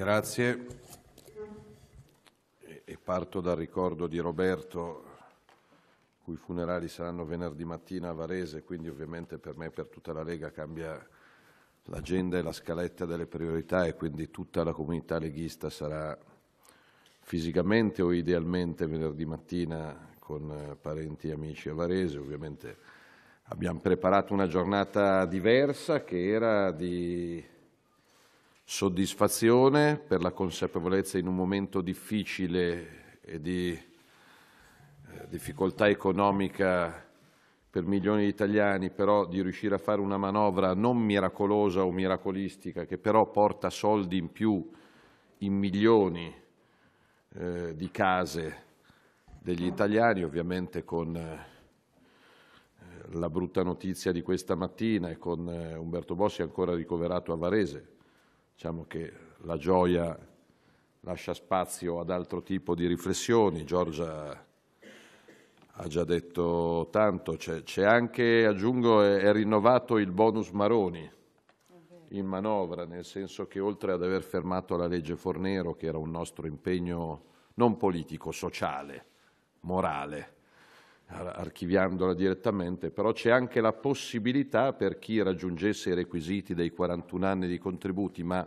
Grazie. E parto dal ricordo di Roberto, cui funerali saranno venerdì mattina a Varese, quindi ovviamente per me e per tutta la Lega cambia l'agenda e la scaletta delle priorità e quindi tutta la comunità leghista sarà fisicamente o idealmente venerdì mattina con eh, parenti e amici a Varese. Ovviamente abbiamo preparato una giornata diversa che era di soddisfazione per la consapevolezza in un momento difficile e di eh, difficoltà economica per milioni di italiani, però di riuscire a fare una manovra non miracolosa o miracolistica, che però porta soldi in più in milioni eh, di case degli italiani, ovviamente con eh, la brutta notizia di questa mattina e con eh, Umberto Bossi ancora ricoverato a Varese Diciamo che la gioia lascia spazio ad altro tipo di riflessioni. Giorgia ha già detto tanto, c'è, anche, aggiungo, è, è, rinnovato il bonus Maroni in manovra, nel senso che oltre ad aver fermato la legge Fornero, che era un nostro impegno non politico, sociale, morale, archiviandola direttamente, però c'è anche la possibilità per chi raggiungesse i requisiti dei 41 anni di contributi, ma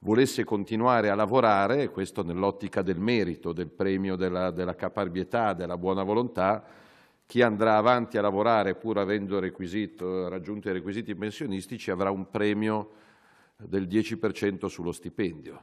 volesse continuare a lavorare, questo nell'ottica del merito, del premio della, della caparbietà, della buona volontà, chi andrà avanti a lavorare pur avendo raggiunto i requisiti pensionistici avrà un premio del 10% sullo stipendio.